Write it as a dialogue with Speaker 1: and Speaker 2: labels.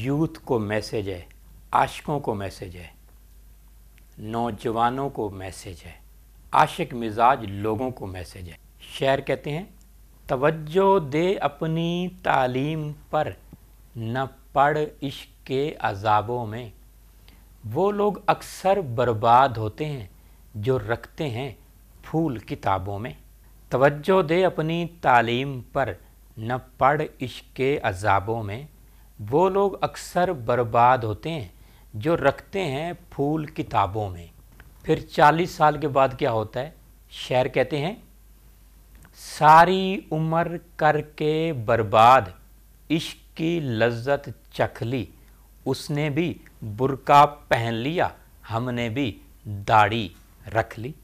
Speaker 1: youth को message है आशिकों को मैसेज है नौजवानों को मैसेज है आशिक मिजाज लोगों को मैसेज है शेर कहते हैं तवज्जो दे अपनी तालीम पर न पढ़ इश्क के अजाबों में वो लोग अक्सर बर्बाद होते हैं जो रखते हैं फूल किताबों में तवज्जो दे अपनी तालीम पर न पढ़ इश्क के अजाबों में वो लोग अक्सर बर्बाद होते हैं जो रखते हैं फूल किताबों में फिर 40 साल के बाद क्या होता है शेर कहते हैं सारी उम्र करके बर्बाद इश्क की लज्जत चख ली उसने भी बुरका पहन लिया हमने भी दाढ़ी रख ली